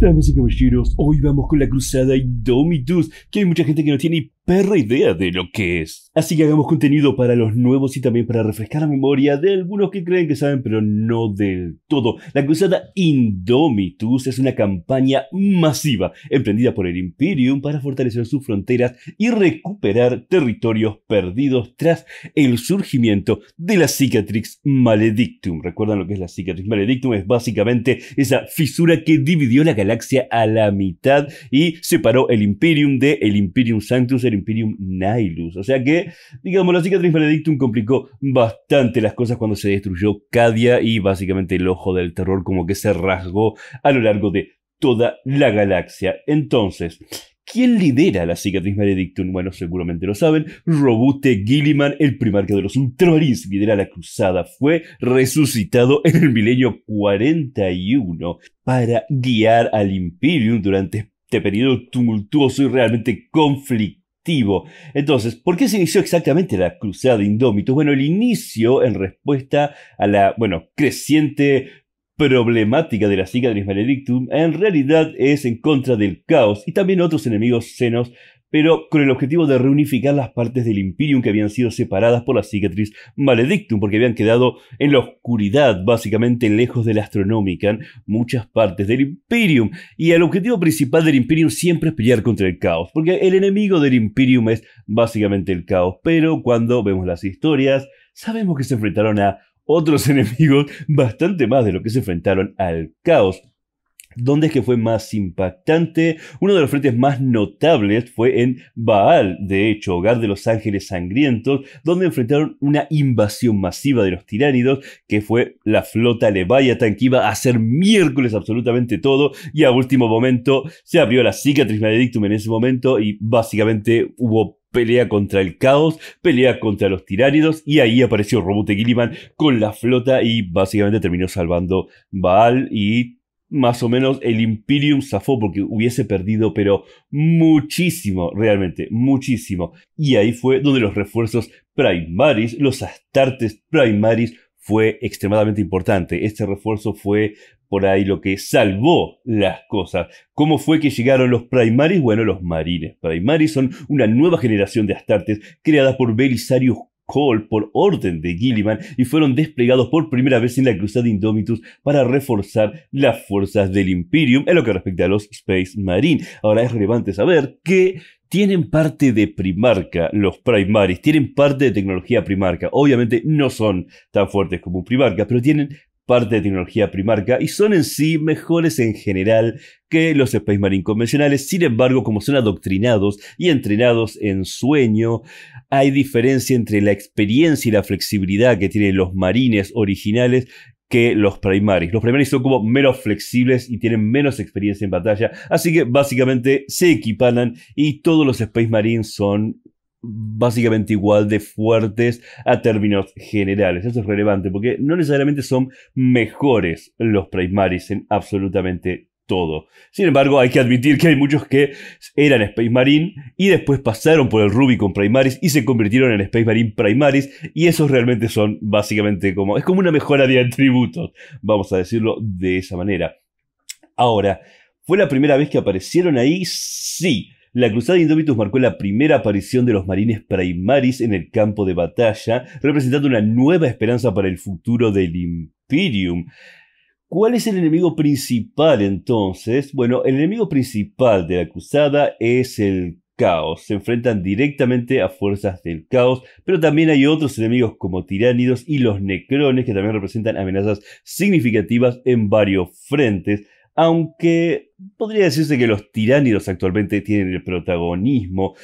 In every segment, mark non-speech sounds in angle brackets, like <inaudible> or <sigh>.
Damas y caballeros, hoy vamos con la cruzada Indomitus, que hay mucha gente que no tiene perra idea de lo que es. Así que hagamos contenido para los nuevos y también para refrescar la memoria de algunos que creen que saben, pero no del todo. La cruzada Indomitus es una campaña masiva emprendida por el Imperium para fortalecer sus fronteras y recuperar territorios perdidos tras el surgimiento de la Cicatrix Maledictum. ¿Recuerdan lo que es la Cicatrix Maledictum? Es básicamente esa fisura que dividió la galaxia a la mitad y separó el Imperium de el Imperium Sanctus, Imperium Nihilus. O sea que, digamos, la cicatriz Benedictum complicó bastante las cosas cuando se destruyó Cadia y básicamente el ojo del terror como que se rasgó a lo largo de toda la galaxia. Entonces, ¿Quién lidera la cicatriz Maledictum? Bueno, seguramente lo saben. Robuste Gilliman, el primarca de los Ultramarines, lidera la cruzada. Fue resucitado en el milenio 41 para guiar al Imperium durante este periodo tumultuoso y realmente conflictivo entonces, ¿por qué se inició exactamente la Cruzada de Indómitos? Bueno, el inicio en respuesta a la, bueno, creciente problemática de la Cicatriz Maledictum en realidad es en contra del caos y también otros enemigos senos pero con el objetivo de reunificar las partes del Imperium que habían sido separadas por la cicatriz Maledictum, porque habían quedado en la oscuridad, básicamente lejos de la Astronomican, muchas partes del Imperium. Y el objetivo principal del Imperium siempre es pelear contra el caos, porque el enemigo del Imperium es básicamente el caos, pero cuando vemos las historias, sabemos que se enfrentaron a otros <laughs> enemigos bastante más de lo que se enfrentaron al caos. ¿Dónde es que fue más impactante? Uno de los frentes más notables fue en Baal, de hecho, hogar de los ángeles sangrientos, donde enfrentaron una invasión masiva de los tiránidos, que fue la flota Leviathan, que iba a hacer miércoles absolutamente todo, y a último momento se abrió la cicatriz maledictum en ese momento, y básicamente hubo pelea contra el caos, pelea contra los tiránidos y ahí apareció Robot Gilliman con la flota y básicamente terminó salvando Baal y más o menos el Imperium zafó porque hubiese perdido, pero muchísimo, realmente, muchísimo. Y ahí fue donde los refuerzos primaris, los astartes primaris, fue extremadamente importante. Este refuerzo fue por ahí lo que salvó las cosas. ¿Cómo fue que llegaron los primaris? Bueno, los marines. Primaris son una nueva generación de astartes creada por Belisarius Cole por orden de Gilliman y fueron desplegados por primera vez en la Cruzada Indomitus para reforzar las fuerzas del Imperium en lo que respecta a los Space Marine. Ahora es relevante saber que tienen parte de Primarca, los Primaris, tienen parte de tecnología Primarca. Obviamente no son tan fuertes como un Primarca, pero tienen parte de tecnología primarca y son en sí mejores en general que los Space Marine convencionales, sin embargo como son adoctrinados y entrenados en sueño, hay diferencia entre la experiencia y la flexibilidad que tienen los marines originales que los primaries. Los primaries son como menos flexibles y tienen menos experiencia en batalla, así que básicamente se equipanan y todos los Space Marines son básicamente igual de fuertes a términos generales. Eso es relevante porque no necesariamente son mejores los primaries en absolutamente todo. Sin embargo, hay que admitir que hay muchos que eran Space Marine y después pasaron por el con Primaris y se convirtieron en Space Marine Primaris y esos realmente son básicamente como... es como una mejora de atributos, vamos a decirlo de esa manera. Ahora, ¿fue la primera vez que aparecieron ahí? Sí. La Cruzada Indomitus marcó la primera aparición de los marines primaris en el campo de batalla, representando una nueva esperanza para el futuro del Imperium. ¿Cuál es el enemigo principal entonces? Bueno, el enemigo principal de la cruzada es el caos. Se enfrentan directamente a fuerzas del caos, pero también hay otros enemigos como tiránidos y los necrones que también representan amenazas significativas en varios frentes. Aunque podría decirse que los tiránidos actualmente tienen el protagonismo.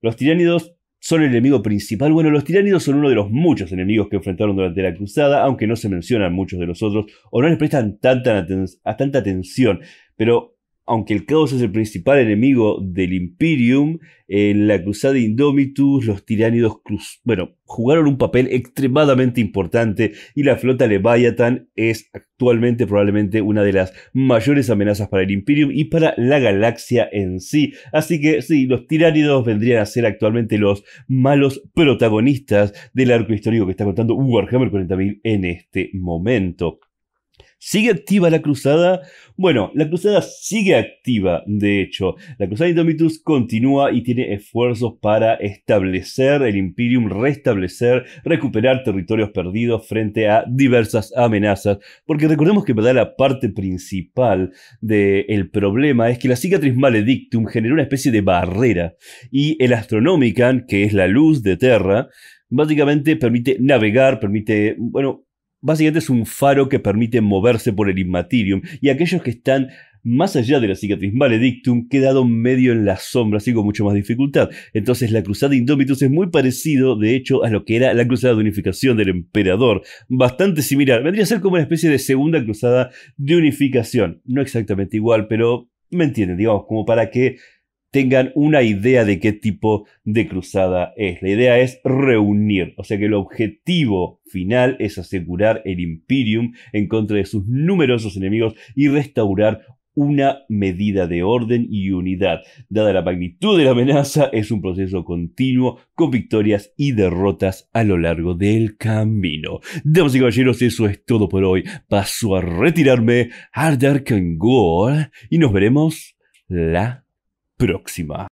Los tiránidos son el enemigo principal. Bueno, los tiranidos son uno de los muchos enemigos que enfrentaron durante la cruzada, aunque no se mencionan muchos de los otros o no les prestan tanta, tanta atención. Pero aunque el caos es el principal enemigo del Imperium, en la Cruzada Indomitus los tiránidos bueno, jugaron un papel extremadamente importante y la flota Leviathan es actualmente probablemente una de las mayores amenazas para el Imperium y para la galaxia en sí. Así que sí, los tiránidos vendrían a ser actualmente los malos protagonistas del arco histórico que está contando Warhammer 40.000 en este momento. ¿Sigue activa la cruzada? Bueno, la cruzada sigue activa, de hecho. La cruzada Indomitus continúa y tiene esfuerzos para establecer el Imperium, restablecer, recuperar territorios perdidos frente a diversas amenazas. Porque recordemos que la parte principal del problema es que la cicatriz maledictum generó una especie de barrera y el Astronomican, que es la luz de Terra, básicamente permite navegar, permite, bueno, Básicamente es un faro que permite moverse por el Inmaterium, y aquellos que están más allá de la cicatriz maledictum, quedado medio en la sombra, así con mucho más dificultad. Entonces la cruzada Indomitus es muy parecido, de hecho, a lo que era la cruzada de unificación del emperador. Bastante similar. Vendría a ser como una especie de segunda cruzada de unificación. No exactamente igual, pero me entienden, digamos, como para que tengan una idea de qué tipo de cruzada es. La idea es reunir, o sea que el objetivo final es asegurar el Imperium en contra de sus numerosos enemigos y restaurar una medida de orden y unidad. Dada la magnitud de la amenaza, es un proceso continuo con victorias y derrotas a lo largo del camino. Damas y caballeros, eso es todo por hoy. Paso a retirarme. and y nos veremos la próxima.